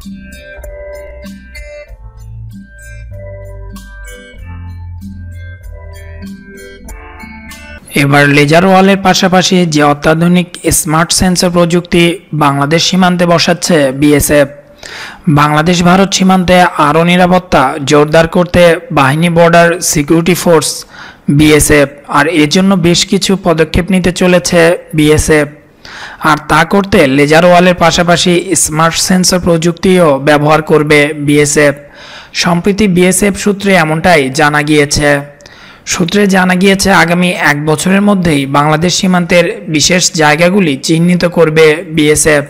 এবার লেজার ওয়ালের পাশাপাশি যে অত্যাধুনিক স্মার্ট সেন্সর প্রযুক্তি বাংলাদেশ সীমান্তে বসাচ্ছে বিএসএফ বাংলাদেশ ভারত সীমান্তে আরও নিরাপত্তা জোরদার করতে বাহিনী বর্ডার সিকিউরিটি ফোর্স বিএসএফ আর এজন্য বেশ কিছু পদক্ষেপ নিতে চলেছে বিএসএফ আর তা করতে লেজার ওয়ালের পাশাপাশি স্মার্ট সেন্সর প্রযুক্তিও ব্যবহার করবে বিএসএফ সম্প্রতি বিএসএফ সূত্রে এমনটাই জানা গিয়েছে সূত্রে জানা গিয়েছে আগামী এক বছরের মধ্যেই বাংলাদেশ সীমান্তের বিশেষ জায়গাগুলি চিহ্নিত করবে বিএসএফ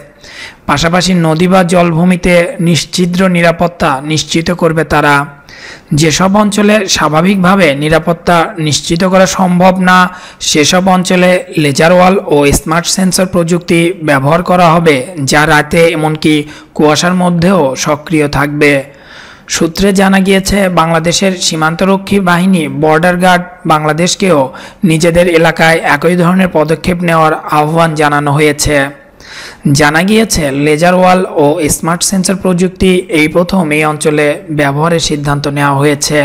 পাশাপাশি নদী বা জলভূমিতে নিশ্চিদ্র নিরাপত্তা নিশ্চিত করবে তারা যেসব অঞ্চলে স্বাভাবিকভাবে নিরাপত্তা নিশ্চিত করা সম্ভব না সেসব অঞ্চলে লেজার ওয়াল ও স্মার্ট সেন্সর প্রযুক্তি ব্যবহার করা হবে যা রাতে এমনকি কুয়াশার মধ্যেও সক্রিয় থাকবে সূত্রে জানা গিয়েছে বাংলাদেশের সীমান্তরক্ষী বাহিনী বর্ডার গার্ড বাংলাদেশকেও নিজেদের এলাকায় একই ধরনের পদক্ষেপ নেওয়ার আহ্বান জানানো হয়েছে জানা গিয়েছে লেজার ওয়াল ও স্মার্ট সেন্সর প্রযুক্তি এই প্রথম এই অঞ্চলে ব্যবহারের সিদ্ধান্ত নেওয়া হয়েছে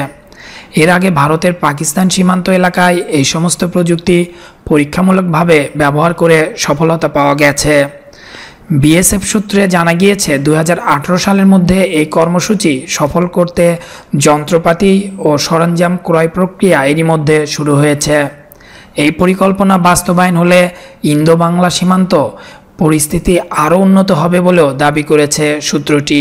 এর আগে ভারতের পাকিস্তান সীমান্ত এলাকায় এই সমস্ত প্রযুক্তি পরীক্ষামূলকভাবে ব্যবহার করে সফলতা পাওয়া গেছে বিএসএফ সূত্রে জানা গিয়েছে দু সালের মধ্যে এই কর্মসূচি সফল করতে যন্ত্রপাতি ও সরঞ্জাম ক্রয় প্রক্রিয়া এরই মধ্যে শুরু হয়েছে এই পরিকল্পনা বাস্তবায়ন হলে ইন্দো বাংলা সীমান্ত পরিস্থিতি আরও উন্নত হবে বলেও দাবি করেছে সূত্রটি